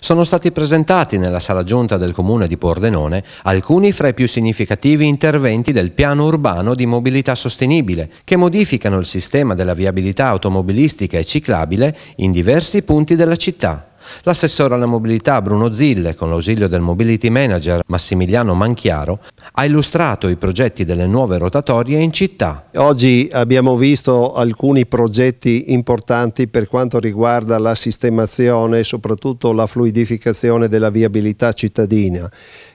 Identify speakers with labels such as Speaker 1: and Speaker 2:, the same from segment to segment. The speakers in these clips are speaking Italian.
Speaker 1: sono stati presentati nella sala giunta del comune di Pordenone alcuni fra i più significativi interventi del piano urbano di mobilità sostenibile che modificano il sistema della viabilità automobilistica e ciclabile in diversi punti della città. L'assessore alla mobilità Bruno Zille, con l'ausilio del mobility manager Massimiliano Manchiaro, ha illustrato i progetti delle nuove rotatorie in città. Oggi abbiamo visto
Speaker 2: alcuni progetti importanti per quanto riguarda la sistemazione e soprattutto la fluidificazione della viabilità cittadina.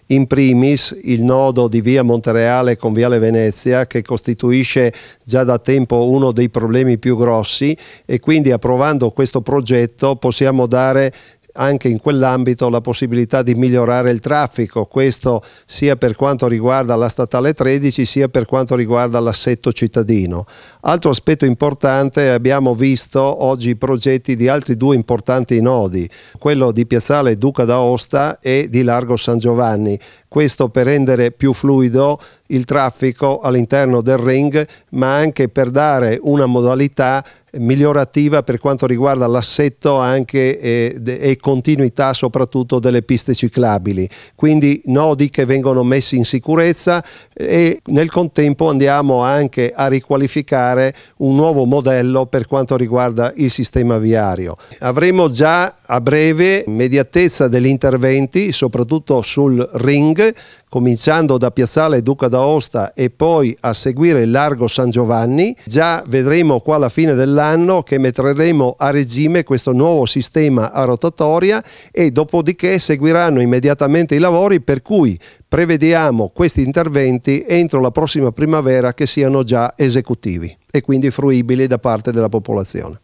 Speaker 2: In primis il nodo di via Montereale con viale Venezia che costituisce già da tempo uno dei problemi più grossi e quindi approvando questo progetto possiamo dare anche in quell'ambito la possibilità di migliorare il traffico, questo sia per quanto riguarda la statale 13 sia per quanto riguarda l'assetto cittadino. Altro aspetto importante, abbiamo visto oggi i progetti di altri due importanti nodi, quello di Piazzale Duca d'Aosta e di Largo San Giovanni, questo per rendere più fluido il traffico all'interno del ring ma anche per dare una modalità migliorativa per quanto riguarda l'assetto anche eh, e continuità soprattutto delle piste ciclabili, quindi nodi che vengono messi in sicurezza eh, e nel contempo andiamo anche a riqualificare un nuovo modello per quanto riguarda il sistema viario. Avremo già a breve immediatezza degli interventi, soprattutto sul ring, cominciando da Piazzale Duca d'Aosta e poi a seguire il Largo San Giovanni. Già vedremo qua alla fine dell'anno quest'anno che metteremo a regime questo nuovo sistema a rotatoria e dopodiché seguiranno immediatamente i lavori per cui prevediamo questi interventi entro la prossima primavera che siano già esecutivi e quindi fruibili
Speaker 1: da parte della popolazione.